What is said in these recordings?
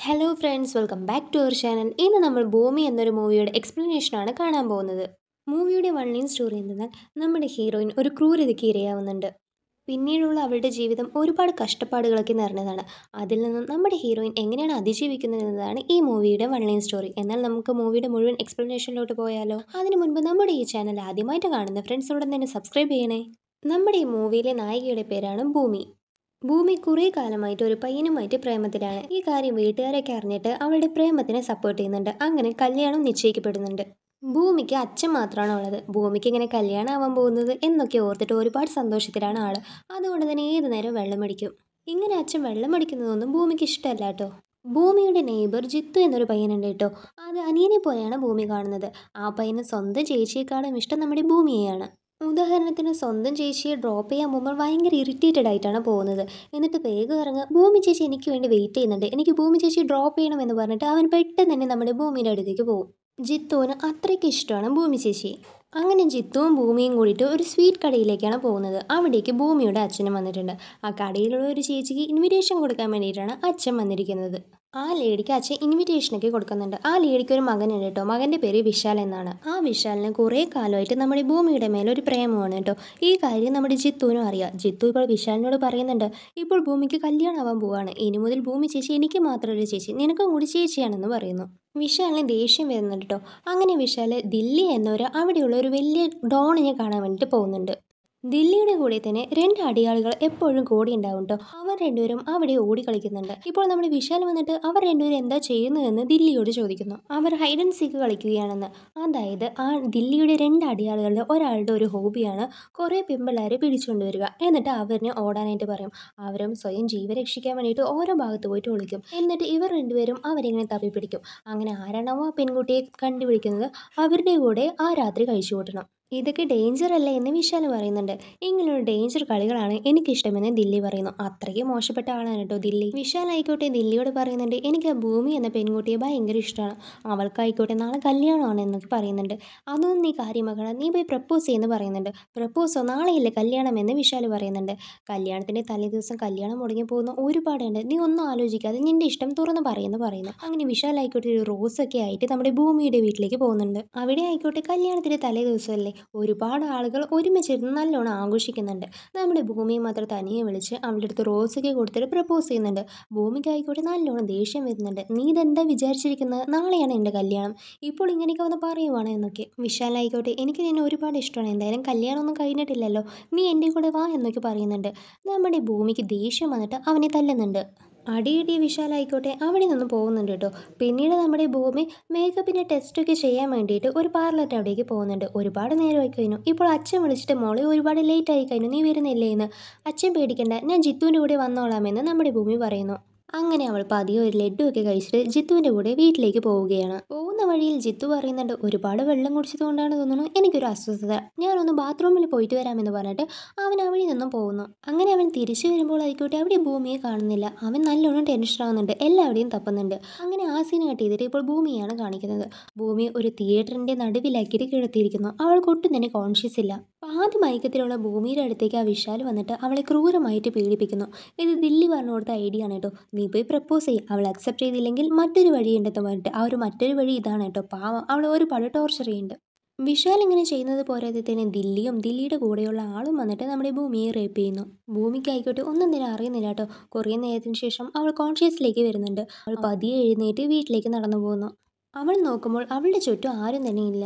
hello friends welcome back to our channel ഇന്ന് നമ്മൾ ഭൂമി എന്നൊരു മൂവിയുടെ എക്സ്പ്ലനേഷനാണ് കാണാൻ പോകുന്നത് മൂവിയുടെ വൺ ലൈൻ സ്റ്റോറി എന്തെന്നാൽ നമ്മുടെ ഹീറോയിൻ ഒരു ക്രൂരതയ്ക്ക് ഇരയാവുന്നുണ്ട് പിന്നീടുള്ള അവളുടെ ജീവിതം ഒരുപാട് കഷ്ടപ്പാടുകളൊക്കെ നിറഞ്ഞതാണ് അതിൽ നിന്നും നമ്മുടെ ഹീറോയിൻ എങ്ങനെയാണ് അതിജീവിക്കുന്നത് എന്നതാണ് ഈ മൂവിയുടെ വൺ ലൈൻ സ്റ്റോറി എന്നാൽ നമുക്ക് മൂവിയുടെ മുഴുവൻ എക്സ്പ്ലനേഷനിലോട്ട് പോയാലോ അതിനു മുൻപ് നമ്മുടെ ഈ ചാനൽ ആദ്യമായിട്ട് കാണുന്ന ഫ്രണ്ട്സ് ഉടൻ തന്നെ സബ്സ്ക്രൈബ് ചെയ്യണേ നമ്മുടെ ഈ മൂവിയിലെ നായികയുടെ പേരാണ് ഭൂമി ഭൂമി കുറെ കാലമായിട്ട് ഒരു പയ്യനുമായിട്ട് പ്രേമത്തിലാണ് ഈ കാര്യം വീട്ടുകാരൊക്കെ അറിഞ്ഞിട്ട് അവളുടെ പ്രേമത്തിനെ സപ്പോർട്ട് ചെയ്യുന്നുണ്ട് അങ്ങനെ കല്യാണം നിശ്ചയിക്കപ്പെടുന്നുണ്ട് ഭൂമിക്ക് അച്ഛൻ മാത്രമാണ് ഉള്ളത് ഭൂമിക്ക് ഇങ്ങനെ കല്യാണം ആവാൻ പോകുന്നത് എന്നൊക്കെ ഓർത്തിട്ട് ഒരുപാട് സന്തോഷത്തിലാണ് ആള് അതുകൊണ്ട് തന്നെ ഏത് നേരം വെള്ളമടിക്കും ഇങ്ങനെ അച്ഛൻ വെള്ളമടിക്കുന്നതൊന്നും ഭൂമിക്ക് ഇഷ്ടമല്ല കേട്ടോ ഭൂമിയുടെ നെയ്ബർ ജിത്തു എന്നൊരു പയ്യനുണ്ട് കേട്ടോ അത് അനിയനെ പോലെയാണ് ഭൂമി കാണുന്നത് ആ പയ്യന് സ്വന്തം ചേച്ചിയെക്കാളും ഇഷ്ടം നമ്മുടെ ഭൂമിയെയാണ് ഉദാഹരണത്തിന് സ്വന്തം ചേച്ചിയെ ഡ്രോപ്പ് ചെയ്യാൻ പോകുമ്പോൾ ഭയങ്കര ഇറിറ്റേറ്റഡ് ആയിട്ടാണ് പോകുന്നത് എന്നിട്ട് വേഗം ഇറങ്ങുക ഭൂമി ചേച്ചി എനിക്ക് വേണ്ടി വെയിറ്റ് ചെയ്യുന്നുണ്ട് എനിക്ക് ഭൂമി ചേച്ചി ഡ്രോപ്പ് ചെയ്യണം എന്ന് പറഞ്ഞിട്ട് അവൻ പെട്ടെന്ന് തന്നെ നമ്മുടെ ഭൂമിയുടെ അടുത്തേക്ക് പോകും ജിത്തുവിന് അത്രയ്ക്ക് ഇഷ്ടമാണ് ഭൂമി ചേച്ചി അങ്ങനെ ജിത്തുവും ഭൂമിയും കൂടിയിട്ട് ഒരു സ്വീറ്റ് കടയിലേക്കാണ് പോകുന്നത് അവിടേക്ക് ഭൂമിയുടെ അച്ഛനും വന്നിട്ടുണ്ട് ആ കടയിലുള്ള ഒരു ചേച്ചിക്ക് ഇൻവിറ്റേഷൻ കൊടുക്കാൻ വേണ്ടിയിട്ടാണ് അച്ഛൻ വന്നിരിക്കുന്നത് ആ ലേഡിക്ക് അച്ഛൻ ഇൻവിറ്റേഷനൊക്കെ കൊടുക്കുന്നുണ്ട് ആ ലേഡിക്ക് ഒരു മകനുണ്ട് കേട്ടോ മകൻ്റെ പേര് വിശാൽ എന്നാണ് ആ വിശാലിന് കുറേ കാലമായിട്ട് നമ്മുടെ ഭൂമിയുടെ മേലെ ഒരു പ്രേമമാണ് കേട്ടോ ഈ കാര്യം നമ്മുടെ ജിത്തുവിനും അറിയാം ജിത്തു ഇപ്പോൾ വിശാലിനോട് പറയുന്നുണ്ട് ഇപ്പോൾ ഭൂമിക്ക് കല്യാണമാവാൻ പോവാണ് ഇനി മുതൽ ഭൂമി ചേച്ചി എനിക്ക് മാത്രം ഒരു ചേച്ചി നിനക്കും കൂടി ചേച്ചിയാണെന്ന് പറയുന്നു വിശാലിന് ദേഷ്യം വരുന്നുണ്ട് കേട്ടോ അങ്ങനെ വിശാൽ ദില്ലി എന്നൊരു അവിടെയുള്ള ഒരു വലിയ ഡോണിനെ കാണാൻ വേണ്ടിയിട്ട് പോകുന്നുണ്ട് ദില്ലിയുടെ കൂടെ തന്നെ രണ്ട് അടിയാളികൾ എപ്പോഴും കൂടി ഉണ്ടാവും കേട്ടോ അവർ രണ്ടുപേരും അവിടെ ഓടി കളിക്കുന്നുണ്ട് ഇപ്പോൾ നമ്മുടെ വിശാൽ വന്നിട്ട് അവർ രണ്ടുപേരും എന്താ ചെയ്യുന്നു എന്ന് ദില്ലിയോട് ചോദിക്കുന്നു അവർ ഹൈഡൻ സീക്ക് കളിക്കുകയാണെന്ന് അതായത് ആ ദില്ലിയുടെ രണ്ട് അടിയാളുകളുടെ ഒരാളുടെ ഒരു ഹോബിയാണ് കുറേ പെമ്പിള്ളേരെ പിടിച്ചുകൊണ്ടുവരിക എന്നിട്ട് അവരിനെ ഓടാനായിട്ട് പറയും അവരും സ്വയം ജീവൻ രക്ഷിക്കാൻ വേണ്ടിയിട്ട് ഓരോ ഭാഗത്ത് പോയിട്ട് ഒളിക്കും എന്നിട്ട് ഇവർ രണ്ടുപേരും അവരിങ്ങനെ തപ്പി പിടിക്കും അങ്ങനെ ആരാണോ ആ പെൺകുട്ടിയെ കണ്ടുപിടിക്കുന്നത് അവരുടെ കൂടെ ആ രാത്രി കഴിച്ചു കൂട്ടണം ഇതൊക്കെ ഡേഞ്ചർ അല്ലേ എന്ന് വിശാൽ പറയുന്നുണ്ട് ഇങ്ങനൊരു ഡേഞ്ചർ കളികളാണ് എനിക്കിഷ്ടമെന്ന് ദില്ലി പറയുന്നു അത്രയ്ക്ക് മോശപ്പെട്ട ആളാണ് കേട്ടോ ദില്ലി വിശാൽ ആയിക്കോട്ടെ ദില്ലിയോട് പറയുന്നുണ്ട് എനിക്ക് ആ ഭൂമി എന്ന പെൺകുട്ടിയെ ഭയങ്കര ഇഷ്ടമാണ് അവൾക്കായിക്കോട്ടെ നാളെ കല്യാണമാണ് എന്നൊക്കെ പറയുന്നുണ്ട് അതൊന്നും നീ കാര്യമാക്കണം നീ പോയി പ്രപ്പോസ് ചെയ്യുന്നു പറയുന്നുണ്ട് പ്രപ്പോസോ നാളെയല്ലേ കല്യാണം എന്ന് വിശാൽ പറയുന്നുണ്ട് കല്യാണത്തിൻ്റെ തലേ ദിവസം കല്യാണം മുടങ്ങി പോകുന്ന ഒരുപാടുണ്ട് നീ ഒന്നും ആലോചിക്കാതെ നിന്റെ ഇഷ്ടം തുറന്ന് പറയുന്നു പറയുന്നു അങ്ങനെ വിശാൽ ആയിക്കോട്ടെ ഒരു റോസൊക്കെ ആയിട്ട് നമ്മുടെ ഭൂമിയുടെ വീട്ടിലേക്ക് പോകുന്നുണ്ട് അവിടെ ആയിക്കോട്ടെ കല്യാണത്തിൻ്റെ തലേ അല്ലേ ഒരുപാട് ആളുകൾ ഒരുമിച്ചിരുന്ന് നല്ലോണം ആഘോഷിക്കുന്നുണ്ട് നമ്മുടെ ഭൂമിയെ മാത്രം തനിയെ വിളിച്ച് അവളുടെ അടുത്ത് റോസൊക്കെ കൊടുത്തിട്ട് പ്രപ്പോസ് ചെയ്യുന്നുണ്ട് ഭൂമിക്കായിക്കോട്ടെ നല്ലോണം ദേഷ്യം വരുന്നുണ്ട് നീ ഇതെന്താ വിചാരിച്ചിരിക്കുന്നത് നാളെയാണ് എൻ്റെ കല്യാണം ഇപ്പോൾ ഇങ്ങനെയൊക്കെ വന്ന് പറയുവാണ് എന്നൊക്കെ വിശാലായിക്കോട്ടെ എനിക്ക് നിന്നെ ഒരുപാട് ഇഷ്ടമാണ് എന്തായാലും കല്യാണം ഒന്നും കഴിഞ്ഞിട്ടില്ലല്ലോ നീ എൻ്റെ കൂടെ വാ എന്നൊക്കെ പറയുന്നുണ്ട് നമ്മുടെ ഭൂമിക്ക് ദേഷ്യം വന്നിട്ട് അവനെ തല്ലുന്നുണ്ട് അടിയടി വിശാലായിക്കോട്ടെ അവിടെ നിന്ന് പോകുന്നുണ്ട് കേട്ടോ പിന്നീട് നമ്മുടെ ഭൂമി മേക്കപ്പിൻ്റെ ടെസ്റ്റൊക്കെ ചെയ്യാൻ വേണ്ടിയിട്ട് ഒരു പാർലറ്റ് അവിടേക്ക് പോകുന്നുണ്ട് ഒരുപാട് നേരമായി കഴിഞ്ഞു ഇപ്പോൾ അച്ഛൻ വിളിച്ചിട്ട് മോളെ ഒരുപാട് ലേറ്റ് ആയി കഴിഞ്ഞു നീ വരുന്നില്ലേ എന്ന് അച്ഛൻ പേടിക്കണ്ട ഞാൻ ജിത്തുവിൻ്റെ കൂടെ വന്നോളാമെന്ന് നമ്മുടെ ഭൂമി പറയുന്നു അങ്ങനെ അവൾ പതിയെ ഒരു ഒക്കെ കഴിച്ചിട്ട് ജിത്തുവിന്റെ കൂടെ വീട്ടിലേക്ക് പോവുകയാണ് പോകുന്ന വഴിയിൽ ജിത്തു പറയുന്നുണ്ട് ഒരുപാട് വെള്ളം കുടിച്ചത് കൊണ്ടാണ് തോന്നുന്നു എനിക്കൊരു അസ്വസ്ഥത ഞാനൊന്ന് ബാത്റൂമിൽ പോയിട്ട് വരാമെന്ന് പറഞ്ഞിട്ട് അവൻ അവിടെ നിന്നും പോകുന്നു അങ്ങനെ അവൻ തിരിച്ചു വരുമ്പോൾ ആയിക്കോട്ടെ അവിടെ ഭൂമിയെ കാണുന്നില്ല അവൻ നല്ലോണം ടെൻഷൻ ആവുന്നുണ്ട് എല്ലാവരുടെയും തപ്പുന്നുണ്ട് അങ്ങനെ ആ സീൻ കട്ട് ചെയ്തിട്ട് ഇപ്പോൾ ഭൂമിയാണ് കാണിക്കുന്നത് ഭൂമി ഒരു തിയേറ്ററിന്റെ നടുവിലാക്കിയിട്ട് കിടത്തിയിരിക്കുന്നു അവൾക്ക് ഒട്ടും തന്നെ കോൺഷ്യസ് ഇല്ല മയക്കത്തിലുള്ള ഭൂമിയുടെ അടുത്തേക്ക് ആ വിശാൽ വന്നിട്ട് അവളെ ക്രൂരമായിട്ട് പീഡിപ്പിക്കുന്നു ഇത് ദില്ലി പറഞ്ഞു കൊടുത്ത ഐഡിയ ആണ് കേട്ടോ നീ പോയി പ്രപ്പോസ് ചെയ്യും അവൾ അക്സെപ്റ്റ് ചെയ്തില്ലെങ്കിൽ മറ്റൊരു വഴി ഉണ്ടെന്ന് പറഞ്ഞിട്ട് ആ ഒരു മറ്റൊരു വഴി ഇതാണ് കേട്ടോ പാവം അവൾ ഒരുപാട് ടോർച്ചർ ചെയ്യുന്നുണ്ട് വിശാൽ ഇങ്ങനെ ചെയ്യുന്നത് പോരാതെ തന്നെ ദില്ലിയും ദില്ലിയുടെ കൂടെയുള്ള ആളും വന്നിട്ട് നമ്മുടെ ഭൂമിയെ റേപ്പ് ചെയ്യുന്നു ഭൂമിക്കായിക്കോട്ടെ ഒന്നും തന്നെ അറിയുന്നില്ല കേട്ടോ കുറേ നേരത്തിന് ശേഷം അവൾ കോൺഷ്യസിലേക്ക് വരുന്നുണ്ട് അവൾ പതിയെ എഴുന്നേറ്റ് വീട്ടിലേക്ക് നടന്നു പോകുന്നു അവൾ നോക്കുമ്പോൾ അവളുടെ ചുറ്റും ആരും തന്നെ ഇല്ല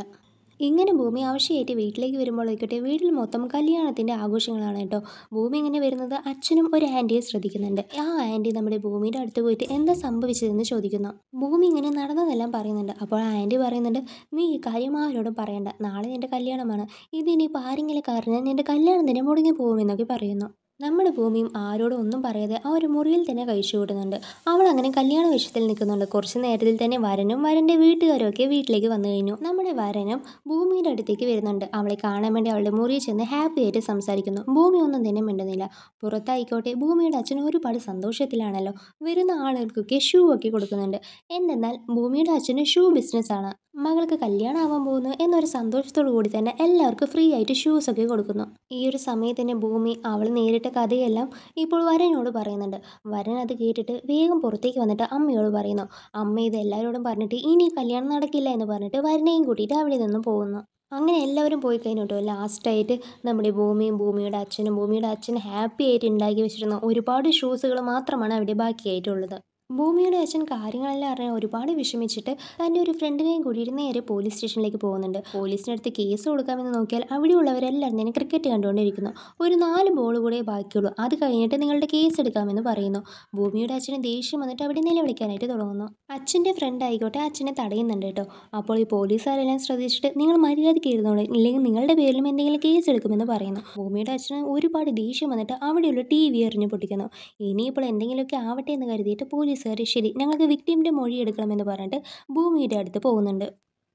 ഇങ്ങനെ ഭൂമി ആവശ്യമായിട്ട് വീട്ടിലേക്ക് വരുമ്പോഴേക്കട്ടെ വീട്ടിൽ മൊത്തം കല്യാണത്തിൻ്റെ ആഘോഷങ്ങളാണ് കേട്ടോ ഭൂമി ഇങ്ങനെ വരുന്നത് അച്ഛനും ഒരു ആൻറ്റിയെ ശ്രദ്ധിക്കുന്നുണ്ട് ആ ആൻറ്റി നമ്മുടെ ഭൂമിയുടെ അടുത്ത് പോയിട്ട് എന്താ സംഭവിച്ചതെന്ന് ചോദിക്കുന്നു ഭൂമി ഇങ്ങനെ നടന്നതെല്ലാം പറയുന്നുണ്ട് അപ്പോൾ ആ ആൻറ്റി പറയുന്നുണ്ട് നീ ഈ കാര്യം ആരോടും പറയണ്ട നാളെ നിൻ്റെ കല്യാണമാണ് ഇതിനിപ്പോൾ ആരെങ്കിലും കാരണം നിൻ്റെ കല്യാണം തന്നെ മുടങ്ങി പോകുമെന്നൊക്കെ പറയുന്നു നമ്മുടെ ഭൂമിയും ആരോടും ഒന്നും പറയാതെ ആ ഒരു മുറിയിൽ തന്നെ കഴിച്ചു കൂടുന്നുണ്ട് അവൾ അങ്ങനെ കല്യാണ വിഷയത്തിൽ നിൽക്കുന്നുണ്ട് കുറച്ച് നേരത്തിൽ തന്നെ വരനും വരൻ്റെ വീട്ടുകാരും ഒക്കെ വീട്ടിലേക്ക് വന്നു കഴിഞ്ഞു നമ്മുടെ വരനും ഭൂമിയുടെ അടുത്തേക്ക് വരുന്നുണ്ട് അവളെ കാണാൻ വേണ്ടി അവളുടെ മുറിയിൽ ചെന്ന് ഹാപ്പി ആയിട്ട് സംസാരിക്കുന്നു ഭൂമി ഒന്നും തന്നെ മിണ്ടുന്നില്ല പുറത്തായിക്കോട്ടെ ഭൂമിയുടെ അച്ഛൻ ഒരുപാട് സന്തോഷത്തിലാണല്ലോ വരുന്ന ആളുകൾക്കൊക്കെ ഷൂ ഒക്കെ കൊടുക്കുന്നുണ്ട് എന്തെന്നാൽ ഭൂമിയുടെ അച്ഛന് ഷൂ ബിസിനസ്സാണ് മകൾക്ക് കല്യാണം ആവാൻ പോകുന്നു എന്നൊരു സന്തോഷത്തോടു കൂടി തന്നെ എല്ലാവർക്കും ഫ്രീ ആയിട്ട് ഷൂസ് ഒക്കെ കൊടുക്കുന്നു ഈ ഒരു സമയത്ത് തന്നെ ഭൂമി അവൾ നേരിട്ട് കേട്ട കഥയെല്ലാം ഇപ്പോൾ വരനോട് പറയുന്നുണ്ട് വരൻ അത് കേട്ടിട്ട് വേഗം പുറത്തേക്ക് വന്നിട്ട് അമ്മയോട് പറയുന്നു അമ്മ ഇത് എല്ലാവരോടും പറഞ്ഞിട്ട് ഇനി കല്യാണം നടക്കില്ല എന്ന് പറഞ്ഞിട്ട് വരനെയും കൂട്ടിയിട്ട് അവിടെ നിന്നും പോകുന്നു അങ്ങനെ എല്ലാവരും പോയി കഴിഞ്ഞിട്ടോ ലാസ്റ്റായിട്ട് നമ്മുടെ ഭൂമിയും ഭൂമിയുടെ അച്ഛനും ഭൂമിയുടെ അച്ഛൻ ഹാപ്പി ആയിട്ട് ഉണ്ടാക്കി വെച്ചിരുന്ന ഒരുപാട് ഷൂസുകൾ മാത്രമാണ് അവിടെ ബാക്കിയായിട്ടുള്ളത് ഭൂമിയുടെ അച്ഛൻ കാര്യങ്ങളെല്ലാം അറിയാൻ ഒരുപാട് വിഷമിച്ചിട്ട് തൻ്റെ ഒരു ഫ്രണ്ടിനെയും കൂടി നേരെ പോലീസ് സ്റ്റേഷനിലേക്ക് പോകുന്നുണ്ട് പോലീസിനടുത്ത് കേസ് കൊടുക്കാമെന്ന് നോക്കിയാൽ അവിടെയുള്ളവരെല്ലാം തന്നെ ക്രിക്കറ്റ് കണ്ടുകൊണ്ടിരിക്കുന്നു ഒരു നാല് ബോൾ കൂടെ ബാക്കിയുള്ളൂ അത് കഴിഞ്ഞിട്ട് നിങ്ങളുടെ കേസ് എടുക്കാമെന്ന് പറയുന്നു ഭൂമിയുടെ അച്ഛന് ദേഷ്യം വന്നിട്ട് അവിടെ നിലവിളിക്കാനായിട്ട് തുടങ്ങുന്നു അച്ഛൻ്റെ ഫ്രണ്ട് ആയിക്കോട്ടെ അച്ഛനെ തടയുന്നുണ്ട് കേട്ടോ അപ്പോൾ ഈ പോലീസുകാരെല്ലാം ശ്രദ്ധിച്ചിട്ട് നിങ്ങൾ മര്യാദയ്ക്ക് ഇരുന്നോളൂ ഇല്ലെങ്കിൽ നിങ്ങളുടെ പേരിലും എന്തെങ്കിലും കേസ് എടുക്കുമെന്ന് പറയുന്നു ഭൂമിയുടെ അച്ഛന് ഒരുപാട് ദേഷ്യം വന്നിട്ട് അവിടെയുള്ള ടി വി എറിഞ്ഞു പൊട്ടിക്കുന്നു ഇനിയിപ്പോൾ എന്തെങ്കിലുമൊക്കെ ആവട്ടെ എന്ന് കരുതിയിട്ട് പോലീസ് ശരി സാർ ശരി ഞങ്ങൾക്ക് വിക്ടിമിൻ്റെ മൊഴി എടുക്കണമെന്ന് പറഞ്ഞിട്ട് ഭൂമിയുടെ അടുത്ത് പോകുന്നുണ്ട്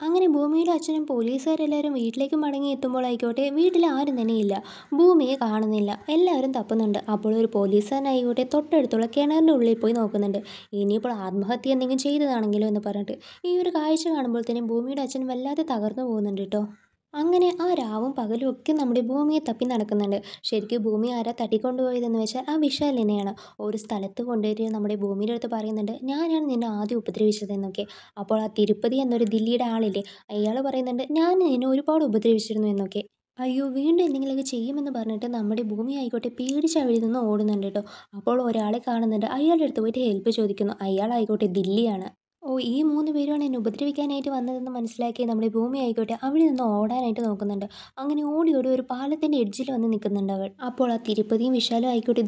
അങ്ങനെ ഭൂമിയുടെ അച്ഛനും പോലീസുകാരെല്ലാവരും വീട്ടിലേക്ക് മടങ്ങി എത്തുമ്പോഴായിക്കോട്ടെ വീട്ടിൽ ആരും തന്നെയില്ല ഭൂമിയെ കാണുന്നില്ല എല്ലാവരും തപ്പുന്നുണ്ട് അപ്പോൾ ഒരു പോലീസുകാരനായിക്കോട്ടെ തൊട്ടടുത്തുള്ള കിണറിൻ്റെ ഉള്ളിൽ പോയി നോക്കുന്നുണ്ട് ഇനിയിപ്പോൾ ആത്മഹത്യ എന്തെങ്കിലും ചെയ്തതാണെങ്കിലോ എന്ന് പറഞ്ഞിട്ട് ഈ ഒരു കാഴ്ച കാണുമ്പോൾ തന്നെ ഭൂമിയുടെ അച്ഛൻ വല്ലാതെ തകർന്നു പോകുന്നുണ്ട് കേട്ടോ അങ്ങനെ ആ രാവും പകലും ഒക്കെ നമ്മുടെ ഭൂമിയെ തപ്പി നടക്കുന്നുണ്ട് ശരിക്കും ഭൂമി ആരാ തട്ടിക്കൊണ്ടുപോയതെന്ന് വെച്ചാൽ ആ വിശാലിനെയാണ് ഒരു സ്ഥലത്ത് കൊണ്ടുപോയിട്ട് നമ്മുടെ ഭൂമിയുടെ അടുത്ത് പറയുന്നുണ്ട് ഞാനാണ് നിന്നെ ആദ്യം ഉപദ്രവിച്ചതെന്നൊക്കെ അപ്പോൾ ആ തിരുപ്പതി എന്നൊരു ദില്ലിയുടെ ആളില്ലേ അയാൾ പറയുന്നുണ്ട് ഞാൻ നിന്നെ ഒരുപാട് ഉപദ്രവിച്ചിരുന്നു എന്നൊക്കെ അയ്യോ വീണ്ടും എന്തെങ്കിലുമൊക്കെ ചെയ്യുമെന്ന് പറഞ്ഞിട്ട് നമ്മുടെ ഭൂമി ആയിക്കോട്ടെ പേടിച്ച് അവിടെ നിന്ന് ഓടുന്നുണ്ട് കേട്ടോ അപ്പോൾ ഒരാളെ കാണുന്നുണ്ട് അയാളുടെ അടുത്ത് പോയിട്ട് ഹെൽപ്പ് ചോദിക്കുന്നു അയാളായിക്കോട്ടെ ദില്ലിയാണ് ഓ ഈ മൂന്ന് പേരുമാണ് എന്നെ ഉപദ്രവിക്കാനായിട്ട് വന്നതെന്ന് മനസ്സിലാക്കി നമ്മുടെ ഭൂമി ആയിക്കോട്ടെ അവിടെ നിന്ന് ഓടാനായിട്ട് നോക്കുന്നുണ്ട് അങ്ങനെ ഓടി ഓടി ഒരു പാലത്തിൻ്റെ എഡ്ജിൽ വന്ന് നിൽക്കുന്നുണ്ട് അവൾ അപ്പോൾ ആ തിരുപ്പതിയും വിശാലും ആയിക്കോട്ടെ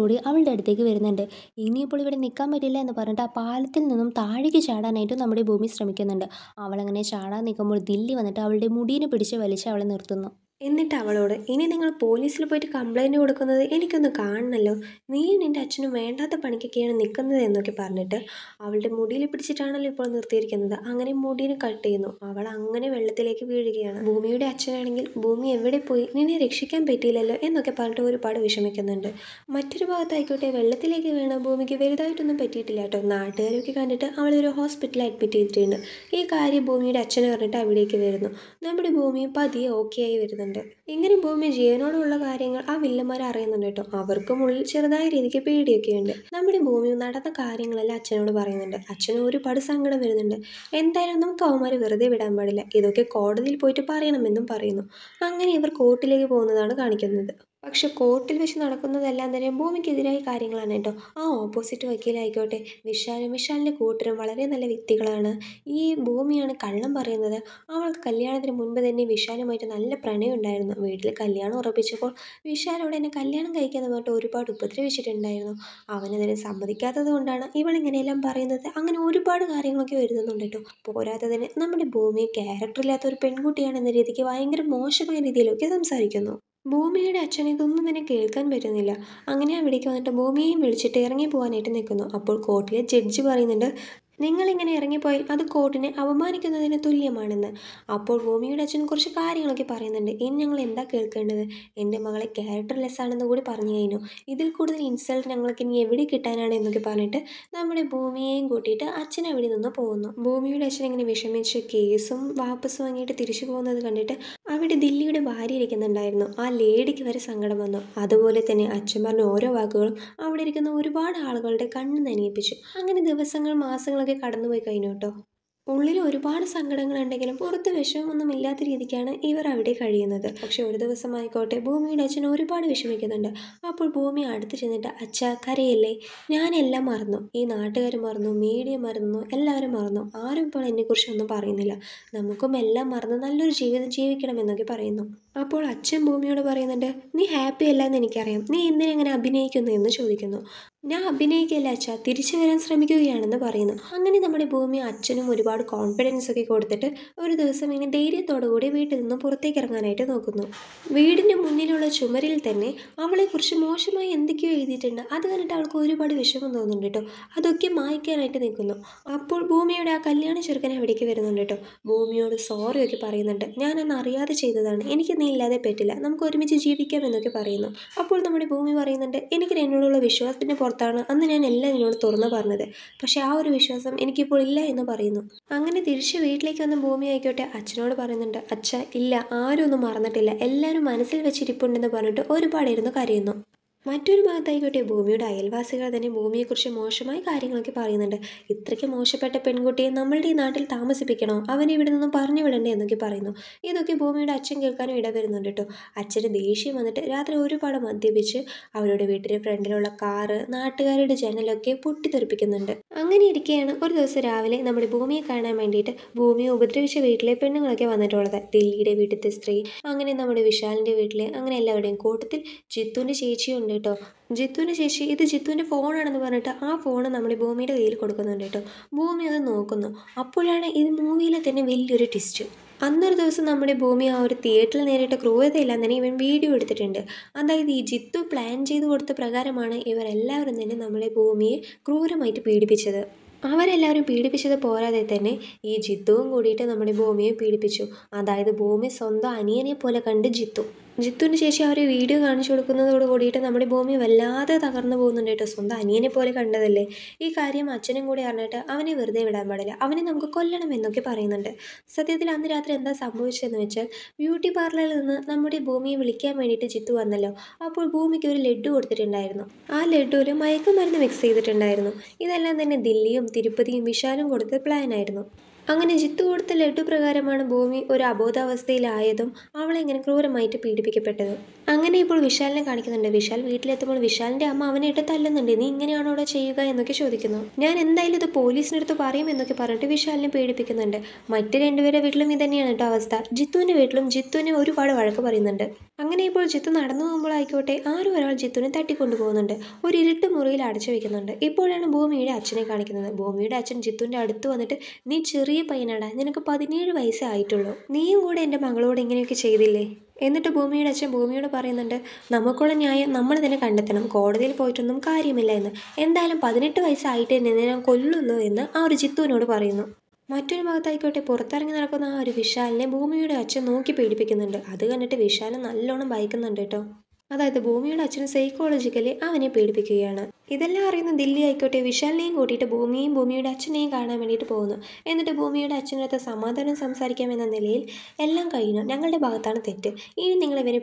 കൂടി അവളുടെ അടുത്തേക്ക് വരുന്നുണ്ട് ഇനിയിപ്പോൾ ഇവിടെ നിൽക്കാൻ പറ്റില്ല എന്ന് പറഞ്ഞിട്ട് ആ പാലത്തിൽ നിന്നും താഴേക്ക് ചാടാനായിട്ട് നമ്മുടെ ഭൂമി ശ്രമിക്കുന്നുണ്ട് അവളങ്ങനെ ചാടാൻ നിൽക്കുമ്പോൾ ദില്ലി വന്നിട്ട് അവളുടെ മുടീനെ പിടിച്ച് വലിച്ച് അവളെ നിർത്തുന്നു എന്നിട്ട് അവളോട് ഇനി നിങ്ങൾ പോലീസിൽ പോയിട്ട് കംപ്ലയിൻറ്റ് കൊടുക്കുന്നത് എനിക്കൊന്ന് കാണണല്ലോ നീയും നിൻ്റെ അച്ഛനും വേണ്ടാത്ത പണിക്കൊക്കെയാണ് നിൽക്കുന്നത് എന്നൊക്കെ പറഞ്ഞിട്ട് അവളുടെ മുടിയിൽ പിടിച്ചിട്ടാണല്ലോ ഇപ്പോൾ നിർത്തിയിരിക്കുന്നത് അങ്ങനെ മുടിയിൽ കട്ട് ചെയ്യുന്നു അവൾ അങ്ങനെ വെള്ളത്തിലേക്ക് വീഴുകയാണ് ഭൂമിയുടെ അച്ഛനാണെങ്കിൽ ഭൂമി എവിടെ പോയി നിന്നെ രക്ഷിക്കാൻ പറ്റിയില്ലല്ലോ എന്നൊക്കെ പറഞ്ഞിട്ട് ഒരുപാട് വിഷമിക്കുന്നുണ്ട് മറ്റൊരു ഭാഗത്തായിക്കോട്ടെ വെള്ളത്തിലേക്ക് വീണ ഭൂമിക്ക് വലുതായിട്ടൊന്നും പറ്റിയിട്ടില്ല കേട്ടോ നാട്ടുകാരൊക്കെ കണ്ടിട്ട് അവളൊരു ഹോസ്പിറ്റലിൽ അഡ്മിറ്റ് ചെയ്തിട്ടുണ്ട് ഈ കാര്യം ഭൂമിയുടെ അച്ഛനെ പറഞ്ഞിട്ട് അവിടേക്ക് വരുന്നു നമ്മുടെ ഭൂമി പതിയെ ഓക്കെ ആയി വരുന്നുണ്ട് പറയുന്നുണ്ട് ഇങ്ങനെ ഭൂമി ജീവനോടുള്ള കാര്യങ്ങൾ ആ വില്ലന്മാർ അറിയുന്നുണ്ട് കേട്ടോ അവർക്കും ഉള്ളിൽ ചെറുതായ രീതിക്ക് പേടിയൊക്കെ ഉണ്ട് നമ്മുടെ ഭൂമി നടന്ന കാര്യങ്ങളെല്ലാം അച്ഛനോട് പറയുന്നുണ്ട് അച്ഛനും ഒരുപാട് സങ്കടം വരുന്നുണ്ട് എന്തായാലും നമുക്ക് അവന്മാരെ വെറുതെ വിടാൻ പാടില്ല ഇതൊക്കെ കോടതിയിൽ പോയിട്ട് പറയണമെന്നും പറയുന്നു അങ്ങനെ ഇവർ കോർട്ടിലേക്ക് പോകുന്നതാണ് കാണിക്കുന്നത് പക്ഷെ കോർട്ടിൽ വെച്ച് നടക്കുന്നതെല്ലാം തന്നെ ഭൂമിക്കെതിരായ കാര്യങ്ങളാണ് കേട്ടോ ആ ഓപ്പോസിറ്റ് വക്കീലായിക്കോട്ടെ വിശാലും വിശാലിൻ്റെ കൂട്ടരും വളരെ നല്ല വ്യക്തികളാണ് ഈ ഭൂമിയാണ് കള്ളം പറയുന്നത് അവൾക്ക് കല്യാണത്തിന് മുൻപ് തന്നെ വിശാലുമായിട്ട് നല്ല പ്രണയം ഉണ്ടായിരുന്നു വീട്ടിൽ കല്യാണം ഉറപ്പിച്ചപ്പോൾ വിശാലോട് എന്നെ കല്യാണം കഴിക്കാതെ പറഞ്ഞിട്ട് ഒരുപാട് ഉപദ്രവിച്ചിട്ടുണ്ടായിരുന്നു അവനതിനെ സമ്മതിക്കാത്തത് കൊണ്ടാണ് ഇവളിങ്ങനെയെല്ലാം പറയുന്നത് അങ്ങനെ ഒരുപാട് കാര്യങ്ങളൊക്കെ വരുന്നുണ്ട് കേട്ടോ പോരാത്തതിന് നമ്മുടെ ഭൂമി ക്യാരക്ടർ ഇല്ലാത്ത ഒരു പെൺകുട്ടിയാണെന്ന രീതിക്ക് ഭയങ്കര മോശമായ രീതിയിലൊക്കെ സംസാരിക്കുന്നു ഭൂമിയുടെ അച്ഛൻ ഇതൊന്നും തന്നെ കേൾക്കാൻ പറ്റുന്നില്ല അങ്ങനെ അവിടേക്ക് വന്നിട്ട് ഭൂമിയെയും വിളിച്ചിട്ട് ഇറങ്ങി പോകാനായിട്ട് നിൽക്കുന്നു അപ്പോൾ കോർട്ടിലെ ജഡ്ജ് പറയുന്നുണ്ട് നിങ്ങളിങ്ങനെ ഇറങ്ങിപ്പോയാൽ അത് കോർട്ടിനെ അപമാനിക്കുന്നതിന് തുല്യമാണെന്ന് അപ്പോൾ ഭൂമിയുടെ അച്ഛൻ കുറച്ച് കാര്യങ്ങളൊക്കെ പറയുന്നുണ്ട് ഇനി ഞങ്ങൾ എന്താ കേൾക്കേണ്ടത് എൻ്റെ മകളെ ക്യാരക്ടർലെസ് ആണെന്ന് കൂടി പറഞ്ഞു കഴിഞ്ഞു ഇതിൽ കൂടുതൽ ഇൻസൾട്ട് ഞങ്ങൾക്ക് ഇനി എവിടെ കിട്ടാനാണ് എന്നൊക്കെ പറഞ്ഞിട്ട് നമ്മുടെ ഭൂമിയെയും കൂട്ടിയിട്ട് അച്ഛൻ അവിടെ നിന്ന് പോകുന്നു ഭൂമിയുടെ അച്ഛൻ ഇങ്ങനെ വിഷമിച്ച് കേസും വാപ്പസ് വാങ്ങിയിട്ട് തിരിച്ചു പോകുന്നത് കണ്ടിട്ട് അവിടെ ദില്ലിയുടെ ഭാര്യ ഇരിക്കുന്നുണ്ടായിരുന്നു ആ ലേഡിക്ക് വരെ സങ്കടം വന്നു അതുപോലെ തന്നെ അച്ഛൻ പറഞ്ഞ ഓരോ വാക്കുകളും അവിടെ ഇരിക്കുന്ന ഒരുപാട് ആളുകളുടെ കണ്ണ് നനിയിപ്പിച്ചു അങ്ങനെ ദിവസങ്ങൾ മാസങ്ങൾ ഒക്കെ കടന്നുപോയി കഴിഞ്ഞു കേട്ടോ ഉള്ളിൽ ഒരുപാട് സങ്കടങ്ങളുണ്ടെങ്കിലും പുറത്ത് ഇല്ലാത്ത രീതിക്കാണ് ഇവർ അവിടെ കഴിയുന്നത് പക്ഷെ ഒരു ദിവസമായിക്കോട്ടെ ഭൂമിയുടെ അച്ഛൻ ഒരുപാട് വിഷമിക്കുന്നുണ്ട് അപ്പോൾ ഭൂമി അടുത്ത് ചെന്നിട്ട് അച്ഛ കരയല്ലേ ഞാനെല്ലാം മറന്നു ഈ നാട്ടുകാർ മറന്നു മീഡിയ മറന്നു എല്ലാവരും മറന്നു ആരും ഇപ്പോൾ എന്നെക്കുറിച്ചൊന്നും പറയുന്നില്ല നമുക്കും എല്ലാം മറന്ന് നല്ലൊരു ജീവിതം ജീവിക്കണം എന്നൊക്കെ പറയുന്നു അപ്പോൾ അച്ഛൻ ഭൂമിയോട് പറയുന്നുണ്ട് നീ ഹാപ്പി അല്ല എന്ന് എനിക്കറിയാം നീ എന്തിനെങ്ങനെ അഭിനയിക്കുന്നു എന്ന് ചോദിക്കുന്നു ഞാൻ അഭിനയിക്കുകയല്ല അച്ഛാ തിരിച്ചു വരാൻ ശ്രമിക്കുകയാണെന്ന് പറയുന്നു അങ്ങനെ നമ്മുടെ ഭൂമി അച്ഛനും ഒരുപാട് കോൺഫിഡൻസ് ഒക്കെ കൊടുത്തിട്ട് ഒരു ദിവസം ഇങ്ങനെ ധൈര്യത്തോടു കൂടി വീട്ടിൽ നിന്നും പുറത്തേക്ക് ഇറങ്ങാനായിട്ട് നോക്കുന്നു വീടിൻ്റെ മുന്നിലുള്ള ചുമരിൽ തന്നെ അവളെക്കുറിച്ച് മോശമായി എന്തൊക്കെയോ എഴുതിയിട്ടുണ്ട് അത് കണ്ടിട്ട് അവൾക്ക് ഒരുപാട് വിഷമം തോന്നുന്നുണ്ട് കേട്ടോ അതൊക്കെ മായ്ക്കാനായിട്ട് നിൽക്കുന്നു അപ്പോൾ ഭൂമിയുടെ ആ കല്യാണ ചെറുക്കൻ അവിടേക്ക് വരുന്നുണ്ട് കേട്ടോ ഭൂമിയോട് സോറി ഒക്കെ പറയുന്നുണ്ട് ഞാനന്ന് അറിയാതെ ചെയ്തതാണ് എനിക്ക് നീ ഇല്ലാതെ പറ്റില്ല നമുക്ക് ഒരുമിച്ച് ജീവിക്കാം എന്നൊക്കെ പറയുന്നു അപ്പോൾ നമ്മുടെ ഭൂമി പറയുന്നുണ്ട് എനിക്ക് എന്നോടുള്ള വിശ്വാസത്തിൻ്റെ പുറത്ത് പുറത്താണ് അന്ന് ഞാൻ എല്ലാം നിന്നോട് തുറന്നു പറഞ്ഞത് പക്ഷേ ആ ഒരു വിശ്വാസം എനിക്കിപ്പോൾ ഇല്ല എന്ന് പറയുന്നു അങ്ങനെ തിരിച്ച് വീട്ടിലേക്ക് വന്ന ഭൂമി ആയിക്കോട്ടെ അച്ഛനോട് പറയുന്നുണ്ട് അച്ഛ ഇല്ല ആരും ഒന്നും മറന്നിട്ടില്ല എല്ലാവരും മനസ്സിൽ വെച്ചിരിപ്പുണ്ടെന്ന് പറഞ്ഞിട്ട് ഒരുപാട് ഇരുന്ന് കരയുന്നു മറ്റൊരു ഭാഗത്തായിക്കോട്ടെ ഭൂമിയുടെ അയൽവാസികൾ തന്നെ ഭൂമിയെക്കുറിച്ച് മോശമായ കാര്യങ്ങളൊക്കെ പറയുന്നുണ്ട് ഇത്രയ്ക്ക് മോശപ്പെട്ട പെൺകുട്ടിയെ നമ്മളുടെ ഈ നാട്ടിൽ താമസിപ്പിക്കണോ അവനെ ഇവിടെ നിന്നും പറഞ്ഞു വിടണ്ടേ എന്നൊക്കെ പറയുന്നു ഇതൊക്കെ ഭൂമിയുടെ അച്ഛൻ കേൾക്കാനും ഇടവരുന്നുണ്ട് കേട്ടോ അച്ഛന് ദേഷ്യം വന്നിട്ട് രാത്രി ഒരുപാട് മദ്യപിച്ച് അവരുടെ വീട്ടിലെ ഫ്രണ്ടിലുള്ള കാറ് നാട്ടുകാരുടെ ജനലൊക്കെ പൊട്ടിത്തെറിപ്പിക്കുന്നുണ്ട് അങ്ങനെ ഇരിക്കുകയാണ് ഒരു ദിവസം രാവിലെ നമ്മുടെ ഭൂമിയെ കാണാൻ വേണ്ടിയിട്ട് ഭൂമിയെ ഉപദ്രവിച്ച വീട്ടിലെ പെണ്ണുങ്ങളൊക്കെ വന്നിട്ടുള്ളത് ദില്ലിയുടെ വീട്ടിലത്തെ സ്ത്രീ അങ്ങനെ നമ്മുടെ വിശാലിൻ്റെ വീട്ടിലെ അങ്ങനെ എല്ലാവരുടെയും കൂട്ടത്തിൽ ജിത്തുവിൻ്റെ ചേച്ചിയുണ്ട് കേട്ടോ ജിത്തുവിന് ശേഷി ഇത് ജിത്തുവിൻ്റെ ഫോണാണെന്ന് പറഞ്ഞിട്ട് ആ ഫോൺ നമ്മൾ ഭൂമിയുടെ കയ്യിൽ കൊടുക്കുന്നുണ്ട് കേട്ടോ ഭൂമി അത് നോക്കുന്നു അപ്പോഴാണ് ഇത് മൂവിയിലെ തന്നെ വലിയൊരു ട്വിസ്റ്റ് അന്നൊരു ദിവസം നമ്മുടെ ഭൂമി ആ ഒരു തിയേറ്ററിൽ നേരിട്ട ക്രൂരതയെല്ലാം തന്നെ ഇവൻ വീഡിയോ എടുത്തിട്ടുണ്ട് അതായത് ഈ ജിത്തു പ്ലാൻ ചെയ്ത് കൊടുത്ത പ്രകാരമാണ് ഇവരെല്ലാവരും തന്നെ നമ്മുടെ ഭൂമിയെ ക്രൂരമായിട്ട് പീഡിപ്പിച്ചത് അവരെല്ലാവരും പീഡിപ്പിച്ചത് പോരാതെ തന്നെ ഈ ജിത്തുവും കൂടിയിട്ട് നമ്മുടെ ഭൂമിയെ പീഡിപ്പിച്ചു അതായത് ഭൂമി സ്വന്തം അനിയനെ പോലെ കണ്ട് ജിത്തു ജിത്തുവിന് ശേഷി ആ ഒരു വീഡിയോ കാണിച്ചു കൊടുക്കുന്നതോട് കൂടിയിട്ട് നമ്മുടെ ഭൂമി വല്ലാതെ തകർന്നു പോകുന്നുണ്ട് കേട്ടോ സ്വന്തം അനിയനെ പോലെ കണ്ടതല്ലേ ഈ കാര്യം അച്ഛനും കൂടി അറിഞ്ഞിട്ട് അവനെ വെറുതെ വിടാൻ പാടില്ല അവനെ നമുക്ക് കൊല്ലണം എന്നൊക്കെ പറയുന്നുണ്ട് സത്യത്തിൽ അന്ന് രാത്രി എന്താ സംഭവിച്ചതെന്ന് വെച്ചാൽ ബ്യൂട്ടി പാർലറിൽ നിന്ന് നമ്മുടെ ഭൂമിയെ വിളിക്കാൻ വേണ്ടിയിട്ട് ജിത്തു വന്നല്ലോ അപ്പോൾ ഭൂമിക്ക് ഒരു ലഡു കൊടുത്തിട്ടുണ്ടായിരുന്നു ആ ലഡുവിൽ മയക്കുമരുന്ന് മിക്സ് ചെയ്തിട്ടുണ്ടായിരുന്നു ഇതെല്ലാം തന്നെ ദില്ലിയും തിരുപ്പതിയും വിശാലും കൊടുത്ത പ്ലാൻ ആയിരുന്നു അങ്ങനെ ജിത്തു കൊടുത്ത ലഡു പ്രകാരമാണ് ഭൂമി ഒരു അബോധാവസ്ഥയിലായതും എങ്ങനെ ക്രൂരമായിട്ട് പീഡിപ്പിക്കപ്പെട്ടതും അങ്ങനെ ഇപ്പോൾ വിശാലിനെ കാണിക്കുന്നുണ്ട് വിശാൽ വീട്ടിലെത്തുമ്പോൾ വിശാലിന്റെ അമ്മ അവനെ ഇട്ട് തല്ലുന്നുണ്ട് നീ ഇങ്ങനെയാണോ അവിടെ ചെയ്യുക എന്നൊക്കെ ചോദിക്കുന്നു ഞാൻ എന്തായാലും ഇത് പോലീസിനടുത്ത് പറയും എന്നൊക്കെ പറഞ്ഞിട്ട് വിശാലിനെ പീഡിപ്പിക്കുന്നുണ്ട് മറ്റു രണ്ടുപേരെ വീട്ടിലും ഇതന്നെയാണ് കേട്ടോ അവസ്ഥ ജിത്തുവിന്റെ വീട്ടിലും ജിത്തുവിനെ ഒരുപാട് വഴക്ക് പറയുന്നുണ്ട് അങ്ങനെ ഇപ്പോൾ ജിത്തു നടന്നു പോകുമ്പോഴായിക്കോട്ടെ ആരും ഒരാൾ ജിത്തുവിനെ തട്ടിക്കൊണ്ടു പോകുന്നുണ്ട് ഒരു ഇരുട്ട് മുറിയിൽ അടച്ചു വെക്കുന്നുണ്ട് ഇപ്പോഴാണ് ഭൂമിയുടെ അച്ഛനെ കാണിക്കുന്നത് ഭൂമിയുടെ അച്ഛൻ ജിത്തുവിന്റെ അടുത്ത് വന്നിട്ട് നീ ചെറിയ ചെറിയ പയ്യനാടാ നിനക്ക് പതിനേഴ് വയസ്സേ ആയിട്ടുള്ളൂ നീയും കൂടെ എൻ്റെ മകളോട് ഇങ്ങനെയൊക്കെ ചെയ്തില്ലേ എന്നിട്ട് ഭൂമിയുടെ അച്ഛൻ ഭൂമിയോട് പറയുന്നുണ്ട് നമുക്കുള്ള ന്യായം നമ്മൾ തന്നെ കണ്ടെത്തണം കോടതിയിൽ പോയിട്ടൊന്നും കാര്യമില്ല എന്ന് എന്തായാലും പതിനെട്ട് വയസ്സായിട്ട് തന്നെ ഞാൻ കൊല്ലുന്നു എന്ന് ആ ഒരു ജിത്തുവിനോട് പറയുന്നു മറ്റൊരു ഭാഗത്തായിക്കോട്ടെ പുറത്തിറങ്ങി നടക്കുന്ന ആ ഒരു വിശാലിനെ ഭൂമിയുടെ അച്ഛൻ നോക്കി പേടിപ്പിക്കുന്നുണ്ട് അത് കണ്ടിട്ട് വിശാൽ നല്ലോണം ഭയക്കുന്നുണ്ട് കേട്ടോ അതായത് ഭൂമിയുടെ അച്ഛനും സൈക്കോളജിക്കലി അവനെ പേടിപ്പിക്കുകയാണ് ഇതെല്ലാം അറിയുന്ന ദില്ലി ആയിക്കോട്ടെ വിശാലിനെയും കൂട്ടിയിട്ട് ഭൂമിയെയും ഭൂമിയുടെ അച്ഛനെയും കാണാൻ വേണ്ടിയിട്ട് പോകുന്നു എന്നിട്ട് ഭൂമിയുടെ അച്ഛനടുത്ത് സമാധാനം എന്ന നിലയിൽ എല്ലാം കഴിഞ്ഞു ഞങ്ങളുടെ ഭാഗത്താണ് തെറ്റ് ഇനി നിങ്ങൾ ഇവനെ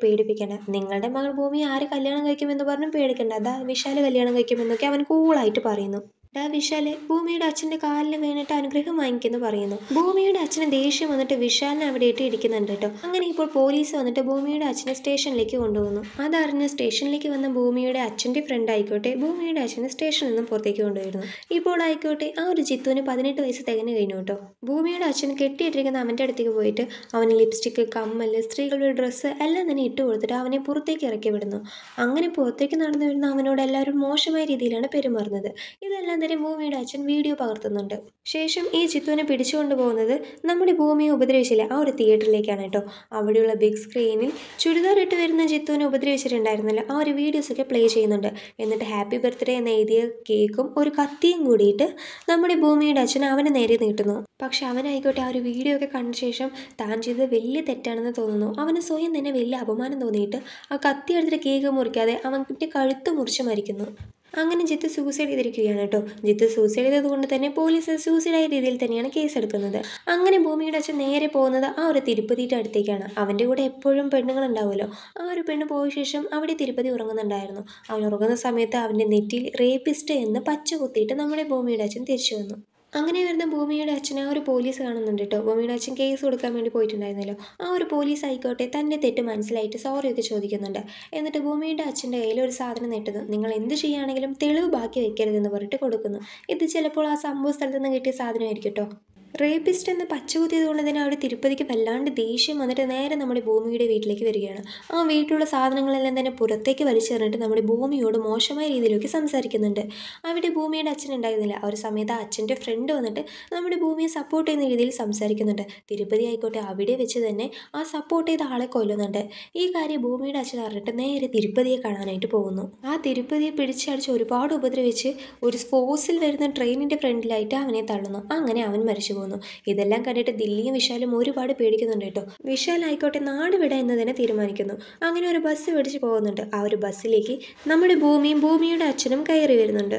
നിങ്ങളുടെ മകൾ ഭൂമി ആര് കല്യാണം കഴിക്കുമെന്ന് പറഞ്ഞു പേടിക്കേണ്ട അതാ വിശാൽ കല്യാണം കഴിക്കുമെന്നൊക്കെ അവൻ കൂളായിട്ട് പറയുന്നു ഡാ വിശാല് ഭൂമിയുടെ അച്ഛന്റെ കാലിൽ വീണിട്ട് അനുഗ്രഹം വാങ്ങിക്കുന്നു പറയുന്നു ഭൂമിയുടെ അച്ഛന് ദേഷ്യം വന്നിട്ട് വിശാലിനെ അവിടെ ഇട്ട് ഇരിക്കുന്നുണ്ട് കേട്ടോ അങ്ങനെ ഇപ്പോൾ പോലീസ് വന്നിട്ട് ഭൂമിയുടെ അച്ഛനെ സ്റ്റേഷനിലേക്ക് കൊണ്ടുവന്നു അതറിഞ്ഞ് സ്റ്റേഷനിലേക്ക് വന്ന ഭൂമിയുടെ അച്ഛന്റെ ഫ്രണ്ട് ആയിക്കോട്ടെ ഭൂമിയുടെ അച്ഛനെ സ്റ്റേഷനിൽ നിന്നും പുറത്തേക്ക് കൊണ്ടുവരുന്നു ഇപ്പോൾ ആയിക്കോട്ടെ ആ ഒരു ചിത്തുവിന് പതിനെട്ട് വയസ്സ് തികഞ്ഞു കഴിഞ്ഞു കേട്ടോ ഭൂമിയുടെ അച്ഛൻ കെട്ടിയിട്ടിരിക്കുന്ന അവൻ്റെ അടുത്തേക്ക് പോയിട്ട് അവന് ലിപ്സ്റ്റിക്ക് കമ്മല് സ്ത്രീകളുടെ ഡ്രസ്സ് എല്ലാം തന്നെ ഇട്ട് കൊടുത്തിട്ട് അവനെ പുറത്തേക്ക് ഇറക്കി വിടുന്നു അങ്ങനെ പുറത്തേക്ക് നടന്നു വരുന്ന അവനോട് എല്ലാവരും മോശമായ രീതിയിലാണ് പെരുമാറുന്നത് ഇതെല്ലാം സുന്ദരി ഭൂമിയുടെ അച്ഛൻ വീഡിയോ പകർത്തുന്നുണ്ട് ശേഷം ഈ ചിത്തുവിനെ പിടിച്ചുകൊണ്ട് പോകുന്നത് നമ്മുടെ ഭൂമിയെ ഉപദ്രവിച്ചില്ല ആ ഒരു തിയേറ്ററിലേക്കാണ് കേട്ടോ അവിടെയുള്ള ബിഗ് സ്ക്രീനിൽ ചുരിദാർ ഇട്ട് വരുന്ന ചിത്തുവിനെ ഉപദ്രവിച്ചിട്ടുണ്ടായിരുന്നല്ലോ ആ ഒരു വീഡിയോസൊക്കെ പ്ലേ ചെയ്യുന്നുണ്ട് എന്നിട്ട് ഹാപ്പി ബർത്ത്ഡേ എന്ന് എഴുതിയ കേക്കും ഒരു കത്തിയും കൂടിയിട്ട് നമ്മുടെ ഭൂമിയുടെ അച്ഛൻ അവനെ നേരെ നീട്ടുന്നു പക്ഷെ അവനായിക്കോട്ടെ ആ ഒരു വീഡിയോ ഒക്കെ കണ്ട ശേഷം താൻ ചെയ്തത് വലിയ തെറ്റാണെന്ന് തോന്നുന്നു അവന് സ്വയം തന്നെ വലിയ അപമാനം തോന്നിയിട്ട് ആ കത്തി എടുത്തിട്ട് കേക്ക് മുറിക്കാതെ അവൻ്റെ കഴുത്ത് മുറിച്ച് മരിക്കുന്നു അങ്ങനെ ജിത്തു സൂസൈഡ് ചെയ്തിരിക്കുകയാണ് കേട്ടോ ജിത്തു സൂസൈഡ് കൊണ്ട് തന്നെ പോലീസ് ആയ രീതിയിൽ തന്നെയാണ് എടുക്കുന്നത് അങ്ങനെ ഭൂമിയുടെ അച്ഛൻ നേരെ പോകുന്നത് ആ ഒരു തിരുപ്പതിയുടെ അടുത്തേക്കാണ് അവൻ്റെ കൂടെ എപ്പോഴും പെണ്ണുങ്ങൾ ഉണ്ടാവുമല്ലോ ആ ഒരു പെണ്ണ് പോയ ശേഷം അവിടെ തിരുപ്പതി ഉറങ്ങുന്നുണ്ടായിരുന്നു അവൻ ഉറങ്ങുന്ന സമയത്ത് അവൻ്റെ നെറ്റിയിൽ റേപ്പിസ്റ്റ് എന്ന് പച്ച കുത്തിയിട്ട് നമ്മുടെ ഭൂമിയുടെ അച്ഛൻ തിരിച്ചു വന്നു അങ്ങനെ വരുന്ന ഭൂമിയുടെ അച്ഛനെ ഒരു പോലീസ് കാണുന്നുണ്ട് കേട്ടോ ഭൂമിയുടെ അച്ഛൻ കേസ് കൊടുക്കാൻ വേണ്ടി പോയിട്ടുണ്ടായിരുന്നല്ലോ ആ ഒരു പോലീസ് ആയിക്കോട്ടെ തൻ്റെ തെറ്റ് മനസ്സിലായിട്ട് സോറിയൊക്കെ ചോദിക്കുന്നുണ്ട് എന്നിട്ട് ഭൂമിയുടെ അച്ഛൻ്റെ കയ്യിൽ ഒരു സാധനം നെട്ടത് നിങ്ങൾ എന്ത് ചെയ്യുകയാണെങ്കിലും തെളിവ് ബാക്കി വയ്ക്കരുതെന്ന് പറഞ്ഞിട്ട് കൊടുക്കുന്നു ഇത് ചിലപ്പോൾ ആ സംഭവ സ്ഥലത്ത് നിന്ന് കിട്ടിയ സാധനമായിരിക്കും കേട്ടോ റേപ്പിസ്റ്റ് എന്ന് തന്നെ അവർ തിരുപ്പതിക്ക് വല്ലാണ്ട് ദേഷ്യം വന്നിട്ട് നേരെ നമ്മുടെ ഭൂമിയുടെ വീട്ടിലേക്ക് വരികയാണ് ആ വീട്ടിലുള്ള സാധനങ്ങളെല്ലാം തന്നെ പുറത്തേക്ക് വലിച്ചെറിഞ്ഞിട്ട് നമ്മുടെ ഭൂമിയോട് മോശമായ രീതിയിലേക്ക് സംസാരിക്കുന്നുണ്ട് അവിടെ ഭൂമിയുടെ അച്ഛൻ ഉണ്ടായിരുന്നില്ല ആ ഒരു സമയത്ത് അച്ഛൻ്റെ ഫ്രണ്ട് വന്നിട്ട് നമ്മുടെ ഭൂമിയെ സപ്പോർട്ട് ചെയ്യുന്ന രീതിയിൽ സംസാരിക്കുന്നുണ്ട് തിരുപ്പതി ആയിക്കോട്ടെ അവിടെ വെച്ച് തന്നെ ആ സപ്പോർട്ട് ചെയ്ത ആളെ കൊല്ലുന്നുണ്ട് ഈ കാര്യം ഭൂമിയുടെ അച്ഛൻ അറിഞ്ഞിട്ട് നേരെ തിരുപ്പതിയെ കാണാനായിട്ട് പോകുന്നു ആ തിരുപ്പതിയെ പിടിച്ചടിച്ച് ഒരുപാട് ഉപദ്രവിച്ച് ഒരു സ്പോർട്സിൽ വരുന്ന ട്രെയിനിൻ്റെ ഫ്രണ്ടിലായിട്ട് അവനെ തള്ളുന്നു അങ്ങനെ അവൻ മരിച്ചു പോകുന്നു ഇതെല്ലാം കണ്ടിട്ട് ദില്ലിയും വിശാലും ഒരുപാട് പേടിക്കുന്നുണ്ട് കേട്ടോ വിശാൽ ആയിക്കോട്ടെ നാട് വിട എന്ന് തന്നെ തീരുമാനിക്കുന്നു അങ്ങനെ ഒരു ബസ് പിടിച്ച് പോകുന്നുണ്ട് ആ ഒരു ബസ്സിലേക്ക് നമ്മുടെ ഭൂമിയും ഭൂമിയുടെ അച്ഛനും കയറി വരുന്നുണ്ട്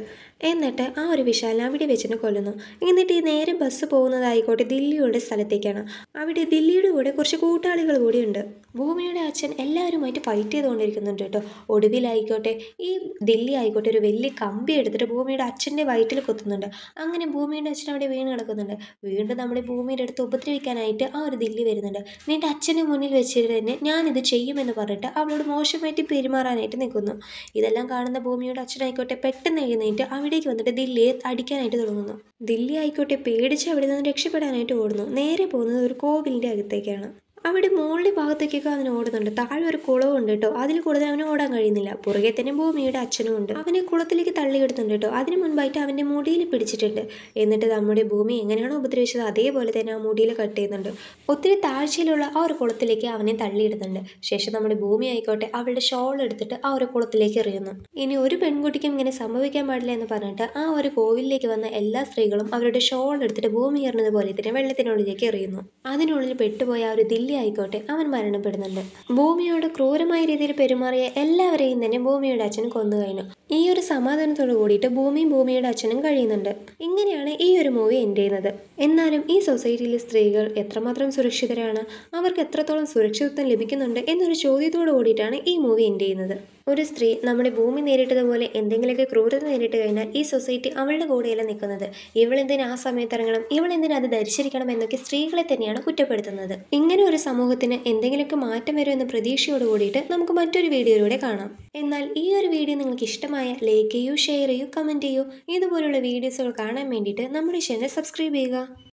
എന്നിട്ട് ആ ഒരു വിശാലിനെ അവിടെ വെച്ചിട്ട് കൊല്ലുന്നു എന്നിട്ട് ഈ നേരെ ബസ് പോകുന്നതായിക്കോട്ടെ ദില്ലിയുടെ സ്ഥലത്തേക്കാണ് അവിടെ ദില്ലിയുടെ കൂടെ കുറച്ച് കൂട്ടാളികൾ കൂടിയുണ്ട് ഭൂമിയുടെ അച്ഛൻ എല്ലാവരുമായിട്ട് ഫൈറ്റ് ചെയ്തുകൊണ്ടിരിക്കുന്നുണ്ട് കേട്ടോ ഒടുവിലായിക്കോട്ടെ ഈ ദില്ലി ആയിക്കോട്ടെ ഒരു വലിയ കമ്പി എടുത്തിട്ട് ഭൂമിയുടെ അച്ഛൻ്റെ വയറ്റിൽ കൊത്തുന്നുണ്ട് അങ്ങനെ ഭൂമിയുടെ അച്ഛൻ അവിടെ വീണ് കിടക്കുന്നുണ്ട് വീണ്ടും നമ്മുടെ ഭൂമിയുടെ അടുത്ത് ഉപദ്രവിക്കാനായിട്ട് ആ ഒരു ദില്ലി വരുന്നുണ്ട് നിൻ്റെ അച്ഛൻ്റെ മുന്നിൽ വെച്ചിട്ട് തന്നെ ഞാനിത് ചെയ്യുമെന്ന് പറഞ്ഞിട്ട് അവളോട് മോശമായിട്ട് പെരുമാറാനായിട്ട് നിൽക്കുന്നു ഇതെല്ലാം കാണുന്ന ഭൂമിയുടെ അച്ഛനായിക്കോട്ടെ പെട്ടെന്ന് എഴുന്നേറ്റ് അവിടെ അവിടേക്ക് വന്നിട്ട് ദില്ലിയെ അടിക്കാനായിട്ട് തുടങ്ങുന്നു ദില്ലി ആയിക്കോട്ടെ പേടിച്ച് അവിടെ നിന്ന് രക്ഷപ്പെടാനായിട്ട് ഓടുന്നു നേരെ പോകുന്നത് ഒരു കോവിലിൻ്റെ അകത്തേക്കാണ് അവിടെ മുകളിലെ ഭാഗത്തേക്കൊക്കെ അവൻ ഓടുന്നുണ്ട് താഴെ ഒരു കുളവുണ്ട് കേട്ടോ അതിൽ കൂടുതൽ അവന് ഓടാൻ കഴിയുന്നില്ല പുറകെ തന്നെ ഭൂമിയുടെ അച്ഛനും ഉണ്ട് അവനെ കുളത്തിലേക്ക് തള്ളിയിടുന്നുണ്ട് കേട്ടോ അതിന് മുൻപായിട്ട് അവൻ്റെ മുടിയിൽ പിടിച്ചിട്ടുണ്ട് എന്നിട്ട് നമ്മുടെ ഭൂമി എങ്ങനെയാണോ ഉപദ്രവിച്ചത് അതേപോലെ തന്നെ ആ മുടിയിൽ കട്ട് ചെയ്യുന്നുണ്ട് ഒത്തിരി താഴ്ചയിലുള്ള ആ ഒരു കുളത്തിലേക്ക് അവനെ തള്ളിയിടുന്നുണ്ട് ശേഷം നമ്മുടെ ഭൂമി ആയിക്കോട്ടെ അവളുടെ ഷോൾ എടുത്തിട്ട് ആ ഒരു കുളത്തിലേക്ക് എറിയുന്നു ഇനി ഒരു പെൺകുട്ടിക്കും ഇങ്ങനെ സംഭവിക്കാൻ പാടില്ല എന്ന് പറഞ്ഞിട്ട് ആ ഒരു കോവിലേക്ക് വന്ന എല്ലാ സ്ത്രീകളും അവരുടെ ഷോൾ എടുത്തിട്ട് ഭൂമി എറിഞ്ഞതുപോലെ തന്നെ വെള്ളത്തിനുള്ളിലേക്ക് എറിയുന്നു അതിനുള്ളിൽ പെട്ടുപോയ ആ ഒരു ദില്ലി ബേബി ആയിക്കോട്ടെ അവൻ മരണപ്പെടുന്നുണ്ട് ഭൂമിയോട് ക്രൂരമായ രീതിയിൽ പെരുമാറിയ എല്ലാവരെയും തന്നെ ഭൂമിയുടെ അച്ഛൻ കൊന്നു കഴിഞ്ഞു ഈ ഒരു സമാധാനത്തോട് കൂടിയിട്ട് ഭൂമിയും ഭൂമിയുടെ അച്ഛനും കഴിയുന്നുണ്ട് ഇങ്ങനെയാണ് ഈ ഒരു മൂവി എൻഡ് ചെയ്യുന്നത് എന്നാലും ഈ സൊസൈറ്റിയിലെ സ്ത്രീകൾ എത്രമാത്രം സുരക്ഷിതരാണ് അവർക്ക് എത്രത്തോളം സുരക്ഷിതത്വം ലഭിക്കുന്നുണ്ട് എന്നൊരു ചോദ്യത്തോട് കൂടിയിട്ടാണ് ഈ മൂവി എൻഡ് ചെയ്യുന്നത് ഒരു സ്ത്രീ നമ്മുടെ ഭൂമി നേരിട്ടതുപോലെ എന്തെങ്കിലുമൊക്കെ ക്രൂരത നേരിട്ട് കഴിഞ്ഞാൽ ഈ സൊസൈറ്റി അവളുടെ കൂടെയല്ല നിൽക്കുന്നത് ഇവളെന്തിന് ആ സമയത്ത് ഇറങ്ങണം ഇവളെന്തിന് അത് ധരിച്ചിരിക്കണം എന്നൊക്കെ സ്ത്രീകളെ തന്നെയാണ് കുറ്റപ്പെടുത്തുന്നത് ഇങ്ങനെ ഒരു സമൂഹത്തിന് എന്തെങ്കിലുമൊക്കെ മാറ്റം വരും എന്ന പ്രതീക്ഷയോട് കൂടിയിട്ട് നമുക്ക് മറ്റൊരു വീഡിയോയിലൂടെ കാണാം എന്നാൽ ഈ ഒരു വീഡിയോ നിങ്ങൾക്ക് ഇഷ്ടമായ ലൈക്ക് ചെയ്യൂ ഷെയർ ചെയ്യൂ കമൻറ്റ് ചെയ്യൂ ഇതുപോലുള്ള വീഡിയോസുകൾ കാണാൻ വേണ്ടിയിട്ട് നമ്മുടെ ചാനൽ സബ്സ്ക്രൈബ് ചെയ്യുക